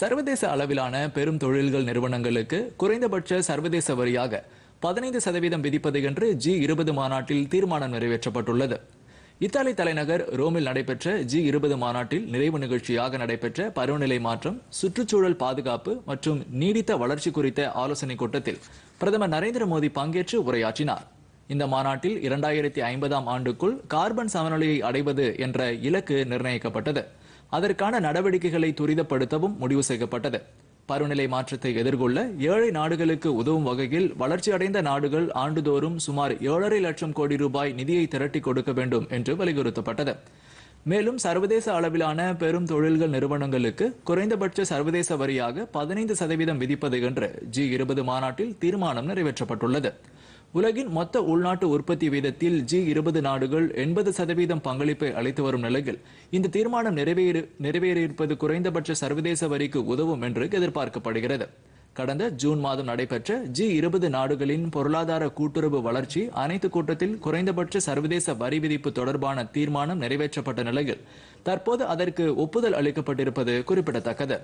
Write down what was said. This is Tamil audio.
சர்வதேச அளவிலான பெரும் தொழில்கள் நிறுவனங்களுக்கு குறைந்தபட்ச சர்வதேச வரியாக பதினைந்து சதவீதம் விதிப்பது என்று ஜி இருபது மாநாட்டில் தீர்மானம் நிறைவேற்றப்பட்டுள்ளது இத்தாலி தலைநகர் ரோமில் நடைபெற்ற ஜி இருபது மாநாட்டில் நிறைவு நிகழ்ச்சியாக நடைபெற்ற பருவநிலை மாற்றம் சுற்றுச்சூழல் பாதுகாப்பு மற்றும் நீடித்த வளர்ச்சி குறித்த ஆலோசனைக் கூட்டத்தில் பிரதமர் நரேந்திர மோடி பங்கேற்று உரையாற்றினார் இந்த மாநாட்டில் இரண்டாயிரத்தி ஐம்பதாம் ஆண்டுக்குள் கார்பன் சமநிலையை அடைவது என்ற இலக்கு நிர்ணயிக்கப்பட்டது அதற்கான நடவடிக்கைகளை துரிதப்படுத்தவும் முடிவு செய்யப்பட்டது பருவநிலை மாற்றத்தை எதிர்கொள்ள ஏழை நாடுகளுக்கு உதவும் வகையில் வளர்ச்சியடைந்த நாடுகள் ஆண்டுதோறும் சுமார் ஏழரை லட்சம் கோடி ரூபாய் நிதியை திரட்டி கொடுக்க வேண்டும் என்று வலியுறுத்தப்பட்டது மேலும் சர்வதேச அளவிலான பெரும் தொழில்கள் நிறுவனங்களுக்கு குறைந்தபட்ச சர்வதேச வரியாக பதினைந்து சதவீதம் விதிப்பது என்று ஜி இருபது மாநாட்டில் தீர்மானம் நிறைவேற்றப்பட்டுள்ளது உலகின் மொத்த உள்நாட்டு உற்பத்தி வீதத்தில் ஜி இருபது நாடுகள் எண்பது சதவீதம் பங்களிப்பை அளித்து வரும் நிலையில் இந்த தீர்மானம் நிறைவேறு நிறைவேறியிருப்பது குறைந்தபட்ச சர்வதேச வரிக்கு உதவும் என்று எதிர்பார்க்கப்படுகிறது கடந்த ஜூன் மாதம் நடைபெற்ற ஜி இருபது நாடுகளின் பொருளாதார கூட்டுறவு வளர்ச்சி அனைத்து கூட்டத்தில் குறைந்தபட்ச சர்வதேச வரி விதிப்பு தொடர்பான தீர்மானம் நிறைவேற்றப்பட்ட நிலையில் தற்போது அதற்கு ஒப்புதல் அளிக்கப்பட்டிருப்பது குறிப்பிடத்தக்கது